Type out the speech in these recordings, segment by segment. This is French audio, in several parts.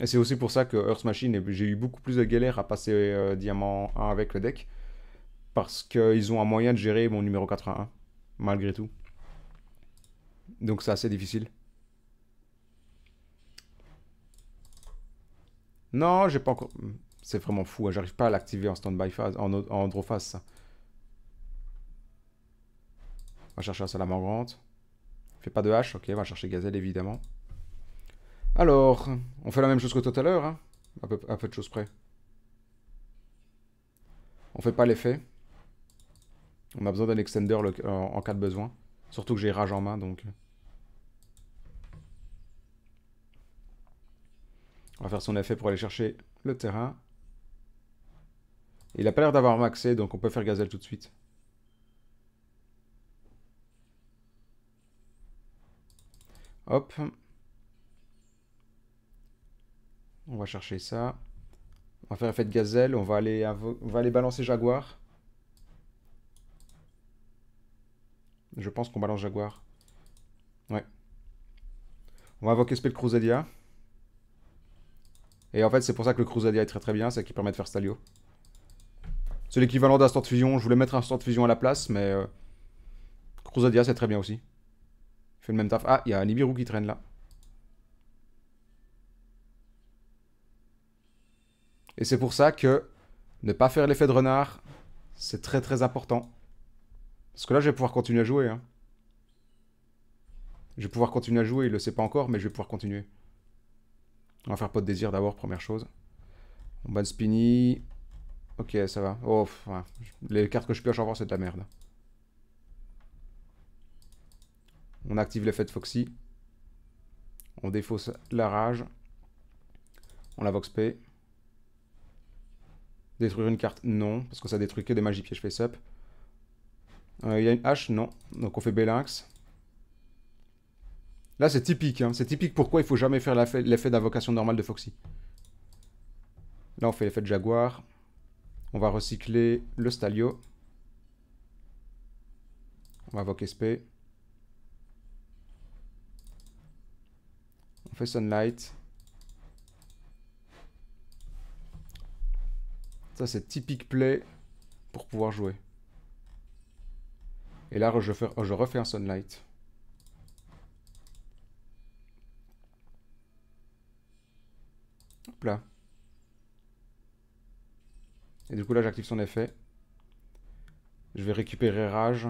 Et c'est aussi pour ça que Earth Machine, j'ai eu beaucoup plus de galère à passer euh, Diamant 1 avec le deck. Parce qu'ils ont un moyen de gérer mon numéro 81, malgré tout. Donc c'est assez difficile. Non, j'ai pas encore... C'est vraiment fou, hein. j'arrive pas à l'activer en stand-by phase, en, draw phase, ça. On va chercher la salamandre. Fais pas de hache, ok, on va chercher gazelle évidemment. Alors, on fait la même chose que tout à l'heure, hein à, peu, de choses près. On fait pas l'effet. On a besoin d'un extender en, cas de besoin. Surtout que j'ai rage en main, donc... Euh. On va faire son effet pour aller chercher le terrain. Il n'a pas l'air d'avoir maxé, donc on peut faire gazelle tout de suite. Hop. On va chercher ça. On va faire effet de gazelle. On va aller, balancer Jaguar. Je pense qu'on balance Jaguar. Ouais. On va invoquer de Crusadia. Et en fait, c'est pour ça que le Crusadia est très très bien, c'est qui permet de faire Stalio. C'est l'équivalent d'un de fusion. Je voulais mettre un instant de fusion à la place, mais... Euh, Crusadia, c'est très bien aussi. fait le même taf. Ah, il y a un Nibiru qui traîne là. Et c'est pour ça que ne pas faire l'effet de renard, c'est très très important. Parce que là, je vais pouvoir continuer à jouer. Hein. Je vais pouvoir continuer à jouer, il le sait pas encore, mais je vais pouvoir continuer. On va faire pas de désir d'avoir, première chose. On bat Spinny. Ok, ça va. Oh, Les cartes que je pioche en voir, c'est de la merde. On active l'effet de Foxy. On défausse la rage. On la vox P. Détruire une carte Non, parce que ça détruit que des magies pièges face-up. Euh, il y a une hache Non. Donc on fait Bélynx. Là, c'est typique. Hein. C'est typique pourquoi il faut jamais faire l'effet d'invocation normale de Foxy. Là, on fait l'effet de Jaguar. On va recycler le Stalio. On va invoquer SP. On fait Sunlight. Ça, c'est typique play pour pouvoir jouer. Et là, je, refais un Sunlight. Hop là. Et du coup, là, j'active son effet. Je vais récupérer Rage.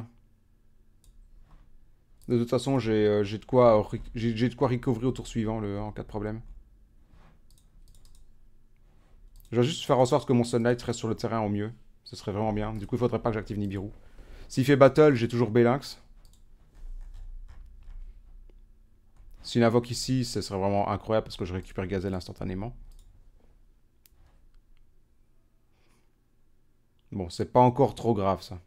De toute façon, j'ai euh, de, quoi, de recouvrir au tour suivant le, en cas de problème. Je vais juste faire en sorte que mon Sunlight reste sur le terrain au mieux. Ce serait vraiment bien. Du coup, il faudrait pas que j'active Nibiru. S'il fait battle, j'ai toujours Belinx. S'il invoque ici, ce serait vraiment incroyable parce que je récupère Gazelle instantanément. Bon, c'est pas encore trop grave ça.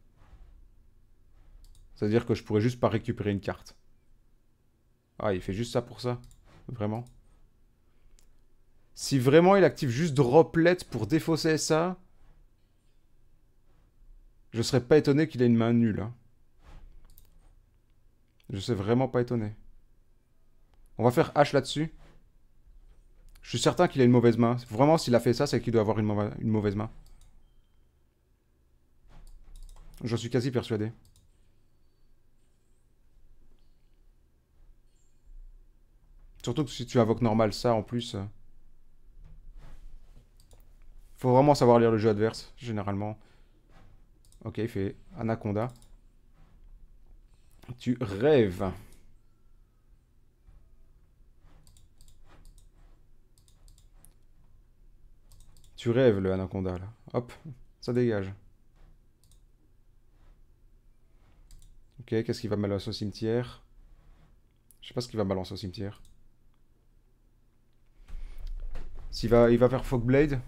C'est-à-dire que je pourrais juste pas récupérer une carte. Ah, il fait juste ça pour ça Vraiment si vraiment il active juste Droplet pour défausser ça, je serais pas étonné qu'il ait une main nulle. Hein. Je serais vraiment pas étonné. On va faire H là-dessus. Je suis certain qu'il a une mauvaise main. Vraiment, s'il a fait ça, c'est qu'il doit avoir une, une mauvaise main. J'en suis quasi persuadé. Surtout que si tu invoques normal ça en plus. Euh, faut vraiment savoir lire le jeu adverse, généralement. Ok, il fait Anaconda. Tu rêves. Tu rêves le Anaconda là. Hop, ça dégage. Ok, qu'est-ce qu'il va balancer au cimetière Je sais pas ce qu'il va balancer au cimetière. S'il va, il va faire Fogblade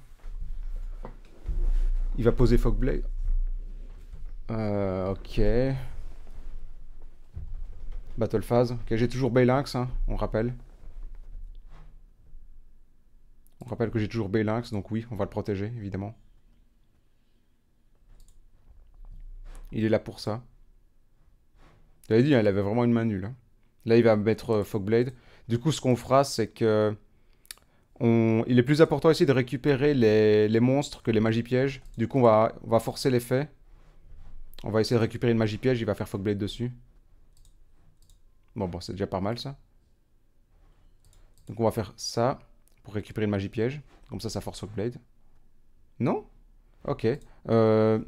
il va poser Fogblade. Euh, ok. Battle phase. Ok, j'ai toujours Bélinx, hein, on rappelle. On rappelle que j'ai toujours Lynx, donc oui, on va le protéger, évidemment. Il est là pour ça. avez dit, elle hein, il avait vraiment une main nulle. Hein. Là, il va mettre euh, Fogblade. Du coup, ce qu'on fera, c'est que il est plus important ici de récupérer les, monstres que les magies pièges. Du coup, on va, forcer l'effet. On va essayer de récupérer une magie piège, il va faire Fogblade dessus. Bon, bon, c'est déjà pas mal, ça. Donc on va faire ça pour récupérer une magie piège. Comme ça, ça force Blade. Non Ok. Euh,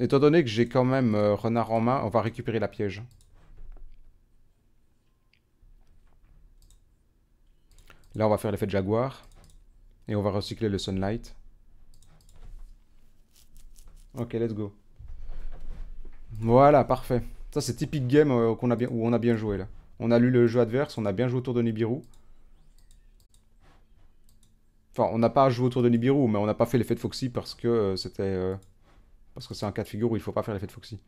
étant donné que j'ai quand même euh, renard en main, on va récupérer la piège. Là, on va faire l'effet jaguar. Et on va recycler le sunlight. Ok, let's go. Voilà, parfait. Ça, c'est typique game euh, a où on a bien joué, là. On a lu le jeu adverse, on a bien joué autour de Nibiru. Enfin, on n'a pas joué autour de Nibiru, mais on n'a pas fait l'effet de Foxy parce que euh, c'était... Euh, parce que c'est un cas de figure où il ne faut pas faire l'effet de Foxy.